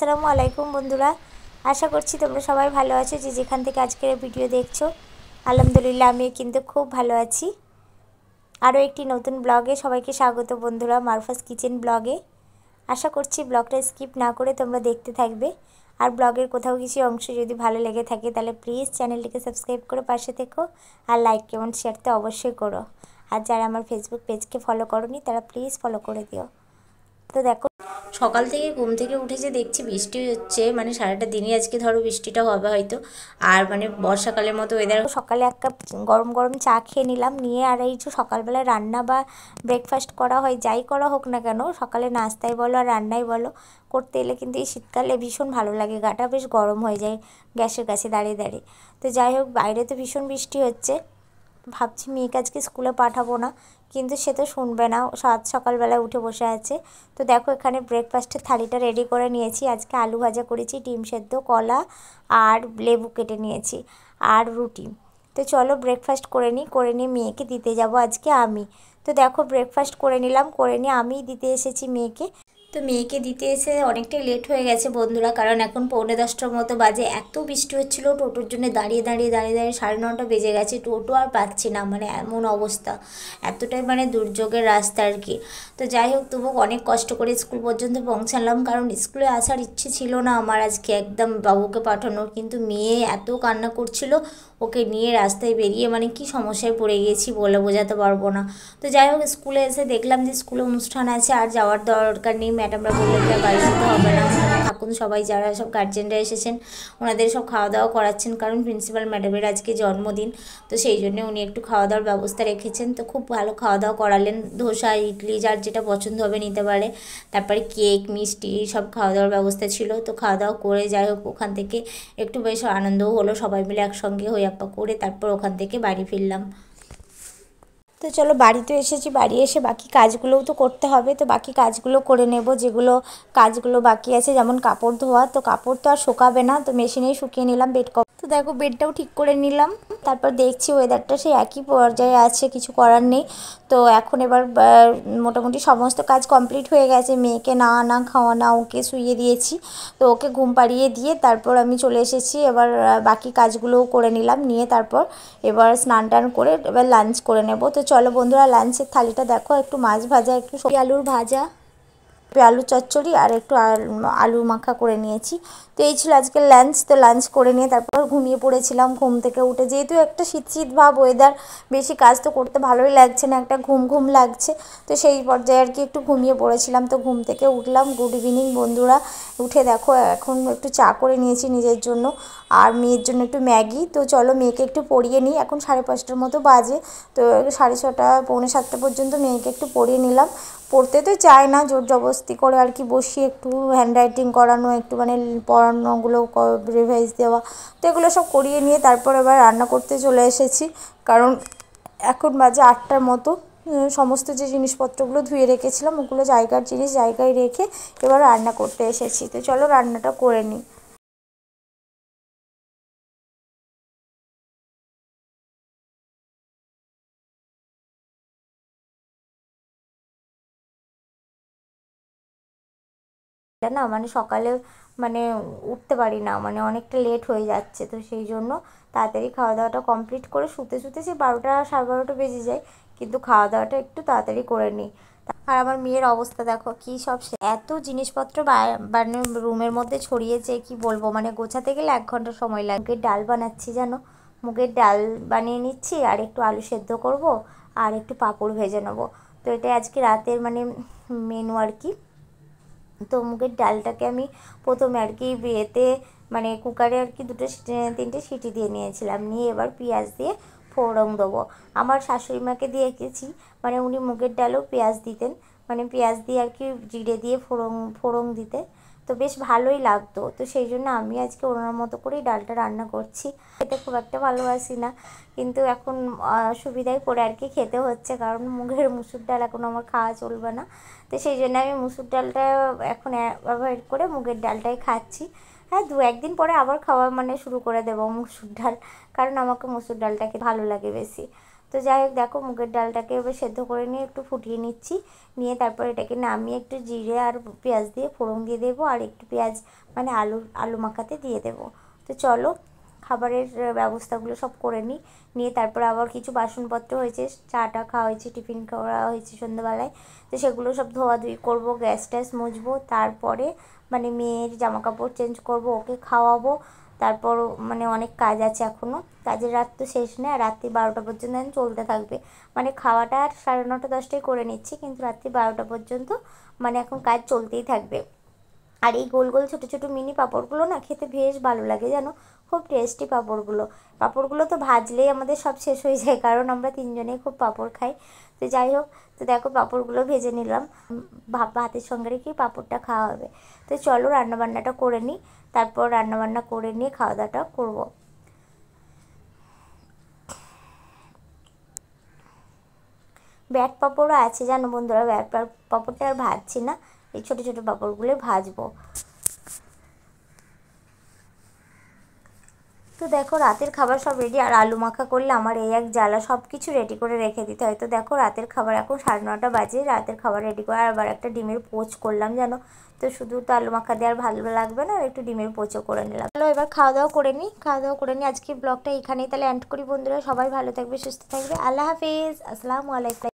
আসসালামু আলাইকুম বন্ধুরা আশা করছি তোমরা সবাই ভালো আছো যে যেখান থেকে আজকের ভিডিও দেখছো আলহামদুলিল্লাহ আমি কিন্তু খুব ভালো আছি আরও একটি নতুন ব্লগে সবাইকে স্বাগত বন্ধুরা মারফাস কিচেন ব্লগে আশা করছি ব্লগটা স্কিপ না করে তোমরা দেখতে থাকবে আর ব্লগের কোথাও কিছু অংশ যদি ভালো লেগে থাকে তাহলে প্লিজ চ্যানেলটিকে সাবস্ক্রাইব করে পাশে থেকো আর লাইক কমেন্ট শেয়ার তো অবশ্যই করো আর যারা আমার ফেসবুক পেজকে ফলো করনি তারা প্লিজ ফলো করে দিও তো দেখো সকাল থেকে ঘুম থেকে উঠেছে দেখছি বৃষ্টি হচ্ছে মানে সারাটা দিনই আজকে ধরো বৃষ্টিটা হবে হয়তো আর মানে বর্ষাকালের মতো ওয়েদার সকালে এক কাপ গরম গরম চা খেয়ে নিলাম নিয়ে আর এই যে সকালবেলায় রান্না বা ব্রেকফাস্ট করা হয় যাই করা হোক না কেন সকালে নাস্তাই বলো আর রান্নাই বলো করতে এলে কিন্তু এই শীতকালে ভীষণ ভালো লাগে গাটা বেশ গরম হয়ে যায় গ্যাসের কাছে দাঁড়িয়ে দাঁড়িয়ে তো যাই হোক বাইরে তো ভীষণ বৃষ্টি হচ্ছে ভাবছি মেয়েকে আজকে স্কুলে পাঠাবো না কিন্তু সে তো শুনবে না সাত সকালবেলায় উঠে বসে আছে তো দেখো এখানে ব্রেকফাস্টের থালিটা রেডি করে নিয়েছি আজকে আলু ভাজা করেছি ডিম সেদ্ধ কলা আর লেবু কেটে নিয়েছি আর রুটি তো চলো ব্রেকফাস্ট করে নিই করে নিয়ে মেয়েকে দিতে যাব আজকে আমি তো দেখো ব্রেকফাস্ট করে নিলাম করে নিয়ে আমিই দিতে এসেছি মেয়েকে তো মেয়েকে দিতে এসে অনেকটাই লেট হয়ে গেছে বন্ধুরা কারণ এখন পৌনে দশটার মতো বাজে এত বৃষ্টি হচ্ছিলো টোটোর জন্য দাঁড়িয়ে দাঁড়িয়ে দাঁড়িয়ে দাঁড়িয়ে সাড়ে নটা বেজে গেছে টোটো আর পাচ্ছি না মানে এমন অবস্থা এতটাই মানে দুর্যোগের রাস্তা আর কি তো যাই হোক তবু অনেক কষ্ট করে স্কুল পর্যন্ত পৌঁছালাম কারণ স্কুলে আসার ইচ্ছে ছিল না আমার আজকে একদম বাবুকে পাঠানোর কিন্তু মেয়ে এত কান্না করছিল ওকে নিয়ে রাস্তায় বেরিয়ে মানে কি সমস্যায় পড়ে গিয়েছি বলে বোঝাতে পারবো না তো যাই হোক স্কুলে এসে দেখলাম যে স্কুলে অনুষ্ঠান আছে আর যাওয়ার দরকার নেই ম্যাডামরা বললেন যে বাড়িতে হবে না থাকুন সবাই যারা সব গার্জেনরা এসেছেন ওনাদের সব খাওয়া দাওয়া করাচ্ছেন কারণ প্রিন্সিপাল ম্যাডামের আজকে জন্মদিন তো সেই জন্য উনি একটু খাওয়া দাওয়ার ব্যবস্থা রেখেছেন তো খুব ভালো খাওয়া দাওয়া করালেন ধোসা ইডলি যার যেটা পছন্দ হবে নিতে পারে তারপরে কেক মিষ্টি সব খাওয়া দাওয়ার ব্যবস্থা ছিল তো খাওয়া দাওয়া করে যাই হোক ওখান থেকে একটু বেশ আনন্দও হলো সবাই মিলে একসঙ্গে হইয়াপ্পা করে তারপর ওখান থেকে বাড়ি ফিরলাম তো চলো বাড়িতে এসেছি বাড়ি এসে বাকি কাজগুলোও তো করতে হবে তো বাকি কাজগুলো করে নেব যেগুলো কাজগুলো বাকি আছে যেমন কাপড় ধোয়া তো কাপড় তো আর শোকাবে না তো মেশিনেই শুকিয়ে নিলাম বেড তো দেখো বেডটাও ঠিক করে নিলাম তারপর দেখছি ওয়েদারটা সেই একই পর্যায়ে আছে কিছু করার নেই তো এখন এবার মোটামুটি সমস্ত কাজ কমপ্লিট হয়ে গেছে মেয়েকে না আনা খাওয়া না ওকে শুইয়ে দিয়েছি তো ওকে ঘুম পাড়িয়ে দিয়ে তারপর আমি চলে এসেছি এবার বাকি কাজগুলোও করে নিলাম নিয়ে তারপর এবার স্নান টান করে এবার লাঞ্চ করে নেব তো চলো বন্ধুরা লাঞ্চের থালিটা দেখো একটু মাছ ভাজা একটু আলুর ভাজা একটু আলু চচ্চড়ি আর একটু আলু মাখা করে নিয়েছি তো এই ছিল আজকে লাঞ্চ তো লাঞ্চ করে নিয়ে তারপর ঘুমিয়ে পড়েছিলাম ঘুম থেকে উঠে যেহেতু একটা শীত শীত ভাব ওয়েদার বেশি কাজ তো করতে ভালোই লাগছে না একটা ঘুম ঘুম লাগছে তো সেই পর্যায়ে আর কি একটু ঘুমিয়ে পড়েছিলাম তো ঘুম থেকে উঠলাম গুড ইভিনিং বন্ধুরা উঠে দেখো এখন একটু চা করে নিয়েছি নিজের জন্য আর মেয়ের জন্য একটু ম্যাগি তো চলো মেয়েকে একটু পড়িয়ে নিই এখন সাড়ে পাঁচটার মতো বাজে তো সাড়ে ছটা পৌনে সাতটা পর্যন্ত মেয়েকে একটু পড়িয়ে নিলাম পড়তে তো চায় না জোর জবরস্তি করে আর কি বসিয়ে একটু হ্যান্ডরাইটিং করানো একটু মানে পড়ানোগুলো রিভাইজ দেওয়া তো এগুলো সব করিয়ে নিয়ে তারপর আবার রান্না করতে চলে এসেছি কারণ এখন বাজে আটটার মতো সমস্ত যে জিনিসপত্রগুলো ধুয়ে রেখেছিলাম ওগুলো জায়গার জিনিস জায়গায় রেখে এবার রান্না করতে এসেছি তো চলো রান্নাটা করে নিই একটা না মানে সকালে মানে উঠতে পারি না মানে অনেকটা লেট হয়ে যাচ্ছে তো সেই জন্য তাড়াতাড়ি খাওয়া দাওয়াটা কমপ্লিট করে শুতে শুতে সেই বারোটা সাড়ে বারোটা বেজে যায় কিন্তু খাওয়া দাওয়াটা একটু তাড়াতাড়ি করে নিই আর আমার মেয়ের অবস্থা দেখো কি সব এত জিনিসপত্র মানে রুমের মধ্যে ছড়িয়েছে কি বলবো মানে গোছাতে গেলে এক ঘন্টা সময় লাগে ডাল বানাচ্ছি যেন মুগের ডাল বানিয়ে নিচ্ছি আর একটু আলু সেদ্ধ করব আর একটু পাঁপড় ভেজে নেবো তো এটা আজকে রাতের মানে মেনু আর কি তো মুগের ডালটাকে আমি প্রথমে আর কি বিয়েতে মানে কুকারে আর কি দুটো তিনটে সিটি দিয়ে নিয়েছিলাম নিয়ে এবার পেঁয়াজ দিয়ে ফোড়ন দেবো আমার শাশুড়ি মাকে দিয়ে গেছি মানে উনি মুগের ডালও পেঁয়াজ দিতেন মানে পেঁয়াজ দিয়ে আর কি জিরে দিয়ে ফোড়ং ফোড়ন দিতে তো বেশ ভালোই লাগতো তো সেই জন্য আমি আজকে ওনার মতো করেই ডালটা রান্না করছি খেতে খুব একটা ভালোবাসি না কিন্তু এখন সুবিধাই করে আর কি খেতে হচ্ছে কারণ মুগের মুসুর ডাল এখন আমার খাওয়া চলবে না তো সেই জন্য আমি মুসুর ডালটা এখন অ্যাভয়েড করে মুগের ডালটাই খাচ্ছি হ্যাঁ দু একদিন পরে আবার খাওয়া মানে শুরু করে দেবো মুসুর ডাল কারণ আমাকে মুসুর ডালটাকে ভালো লাগে বেশি তো যাই হোক দেখো মুগের ডালটাকে এবার সেদ্ধ করে নিয়ে একটু ফুটিয়ে নিচ্ছি নিয়ে তারপর এটাকে নামিয়ে একটু জিরে আর পেঁয়াজ দিয়ে ফোড়ন দিয়ে দেবো আর একটু পেঁয়াজ মানে আলু আলু মাখাতে দিয়ে দেবো তো চলো খাবারের ব্যবস্থাগুলো সব করে নিই নিয়ে তারপর আবার কিছু বাসনপত্র হয়েছে চাটা খাওয়া হয়েছে টিফিন খাওয়া হয়েছে সন্ধ্যাবেলায় তো সেগুলো সব ধোয়াধুয়ি করবো গ্যাস ট্যাস মুছবো তারপরে মানে মেয়ের জামাকাপড় চেঞ্জ করব ওকে খাওয়াবো তারপর মানে অনেক কাজ আছে এখনও কাজের রাত তো শেষ নেই আর রাত্রি বারোটা পর্যন্ত চলতে থাকবে মানে খাওয়াটা আর সাড়ে নটা দশটায় করে নিচ্ছি কিন্তু রাত্রি বারোটা পর্যন্ত মানে এখন কাজ চলতেই থাকবে আর এই গোল গোল ছোটো ছোটো মিনি পাঁপড়গুলো না খেতে বেশ ভালো লাগে জানো খুব টেস্টি পাঁপড়গুলো পাঁপড়গুলো তো ভাজলেই আমাদের সব শেষ হয়ে যায় কারণ আমরা তিনজনেই খুব পাঁপড় খাই তো যাই হোক তো দেখো পাঁপড়গুলো ভেজে নিলাম ভাব ভাতের সঙ্গে রেখে পাঁপড়টা খাওয়া হবে তো চলো রান্নাবান্নাটা করে নিই তারপর রান্নাবান্না করে নিয়ে খাওয়া দাওয়াটা করবো ব্যাট পাঁপড়ও আছে জানো বন্ধুরা ব্যাট পাঁপড়টা আর ভাজছি না এই ছোটো ছোটো পাঁপড়গুলো ভাজবো তো দেখো রাতের খাবার সব রেডি আর আলু মাখা করলে আমার এই এক জ্বালা সব কিছু রেডি করে রেখে দিতে হয় তো দেখো রাতের খাবার এখন সাড়ে নটা বাজে রাতের খাবার রেডি করে আবার একটা ডিমের পোচ করলাম যেন তো শুধু তো আলু মাখা দেওয়ার ভালো লাগবে না আর একটু ডিমের পোচও করে নিলাম তাহলে এবার খাওয়া দাওয়া করে নিই খাওয়া দাওয়া করে নিই আজকে ব্লগটা এখানেই তাহলে অ্যান্ড করি বন্ধুরা সবাই ভালো থাকবে সুস্থ থাকবে আল্লাহ হাফিজ আসসালামু আলাইকুম